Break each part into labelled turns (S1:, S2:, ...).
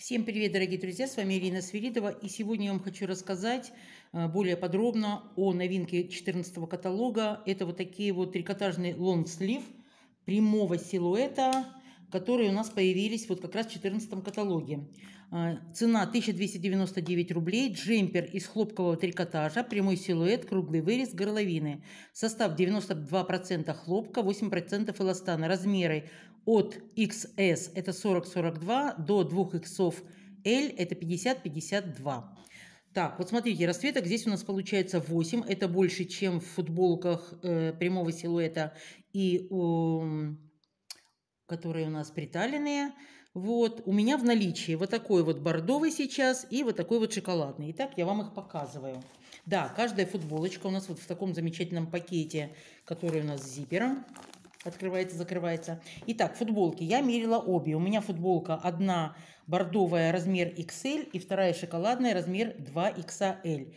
S1: Всем привет, дорогие друзья, с вами Ирина Свиридова, и сегодня я вам хочу рассказать э, более подробно о новинке 14 каталога. Это вот такие вот трикотажные лонгслив прямого силуэта которые у нас появились вот как раз в 14 каталоге. А, цена 1299 рублей, джемпер из хлопкового трикотажа, прямой силуэт, круглый вырез, горловины. Состав 92% хлопка, 8% эластана. Размеры от XS это 40-42 до 2 XL это 50-52. Так, вот смотрите, расцветок здесь у нас получается 8. Это больше, чем в футболках э, прямого силуэта и... Э, которые у нас приталенные. Вот, у меня в наличии вот такой вот бордовый сейчас и вот такой вот шоколадный. Итак, я вам их показываю. Да, каждая футболочка у нас вот в таком замечательном пакете, который у нас с зипером. Открывается, закрывается. Итак, футболки. Я мерила обе. У меня футболка одна бордовая размер XL и вторая шоколадная размер 2XL.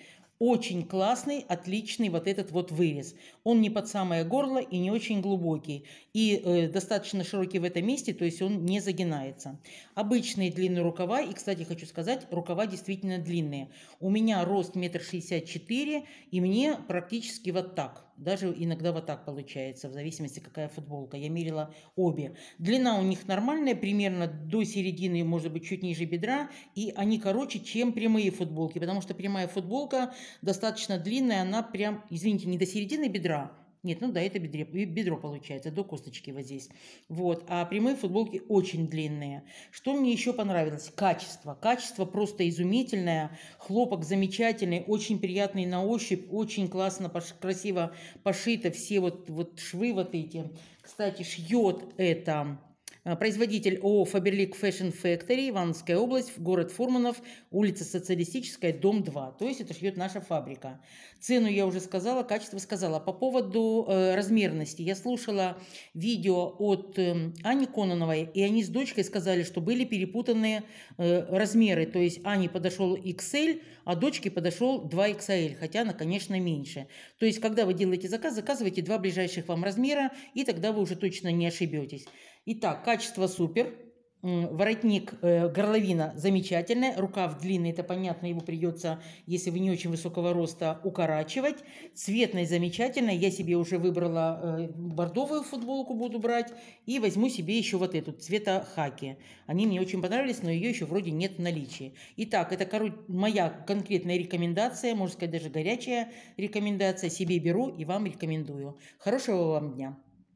S1: Очень классный, отличный вот этот вот вырез. Он не под самое горло и не очень глубокий. И э, достаточно широкий в этом месте, то есть он не загинается. Обычные длинные рукава. И, кстати, хочу сказать, рукава действительно длинные. У меня рост метр шестьдесят четыре, и мне практически вот так – даже иногда вот так получается, в зависимости какая футболка. Я мерила обе. Длина у них нормальная, примерно до середины, может быть, чуть ниже бедра, и они короче, чем прямые футболки, потому что прямая футболка достаточно длинная, она прям, извините, не до середины бедра, нет, ну да, это бедре, бедро получается, до косточки вот здесь. Вот. А прямые футболки очень длинные. Что мне еще понравилось? Качество. Качество просто изумительное. Хлопок замечательный, очень приятный на ощупь, очень классно, пош, красиво пошито. Все вот, вот швы вот эти. Кстати, шьет это Э, производитель ООО «Фаберлик Fashion Factory», Ивановская область, город Фурманов, улица Социалистическая, дом 2. То есть это шьет наша фабрика. Цену я уже сказала, качество сказала. По поводу э, размерности. Я слушала видео от э, Ани Кононовой, и они с дочкой сказали, что были перепутанные э, размеры. То есть Ане подошел XL, а дочке подошел 2XL, хотя она, конечно, меньше. То есть когда вы делаете заказ, заказывайте два ближайших вам размера, и тогда вы уже точно не ошибетесь. Итак, качество супер. Воротник, э, горловина замечательная, рукав длинный, это понятно, его придется, если вы не очень высокого роста, укорачивать. Цветной замечательной, я себе уже выбрала э, бордовую футболку буду брать и возьму себе еще вот эту цвета хаки. Они мне очень понравились, но ее еще вроде нет в наличии. Итак, это моя конкретная рекомендация, можно сказать даже горячая рекомендация, себе беру и вам рекомендую. Хорошего вам дня!